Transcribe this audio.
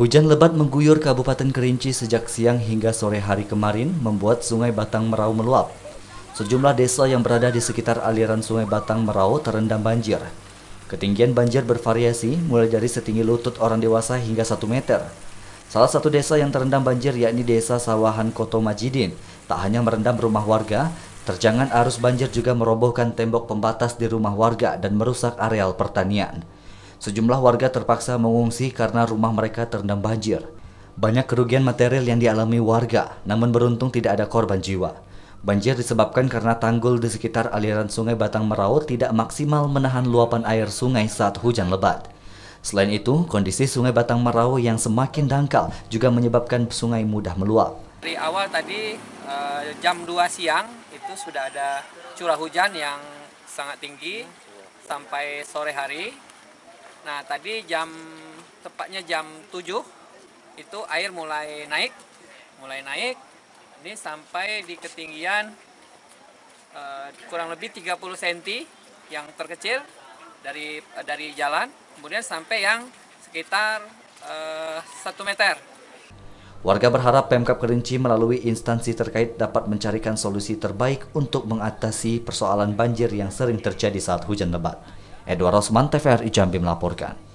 Hujan lebat mengguyur Kabupaten Kerinci sejak siang hingga sore hari kemarin membuat Sungai Batang Merau meluap. Sejumlah desa yang berada di sekitar aliran Sungai Batang Merau terendam banjir. Ketinggian banjir bervariasi mulai dari setinggi lutut orang dewasa hingga 1 meter. Salah satu desa yang terendam banjir yakni desa Sawahan Koto Majidin. Tak hanya merendam rumah warga, terjangan arus banjir juga merobohkan tembok pembatas di rumah warga dan merusak areal pertanian. Sejumlah warga terpaksa mengungsi karena rumah mereka terendam banjir. Banyak kerugian material yang dialami warga, namun beruntung tidak ada korban jiwa. Banjir disebabkan karena tanggul di sekitar aliran sungai Batang Meraut tidak maksimal menahan luapan air sungai saat hujan lebat. Selain itu, kondisi sungai Batang Merau yang semakin dangkal juga menyebabkan sungai mudah meluap. Dari awal tadi eh, jam 2 siang itu sudah ada curah hujan yang sangat tinggi sampai sore hari Nah tadi jam tepatnya jam 7 itu air mulai naik, mulai naik. Ini sampai di ketinggian uh, kurang lebih 30 cm yang terkecil dari uh, dari jalan, kemudian sampai yang sekitar uh, eh, 1 meter. Warga berharap Pemkap Kerinci melalui instansi terkait dapat mencarikan solusi terbaik untuk mengatasi persoalan banjir yang sering terjadi saat hujan lebat. Edward Rosman TVRI Jambi melaporkan.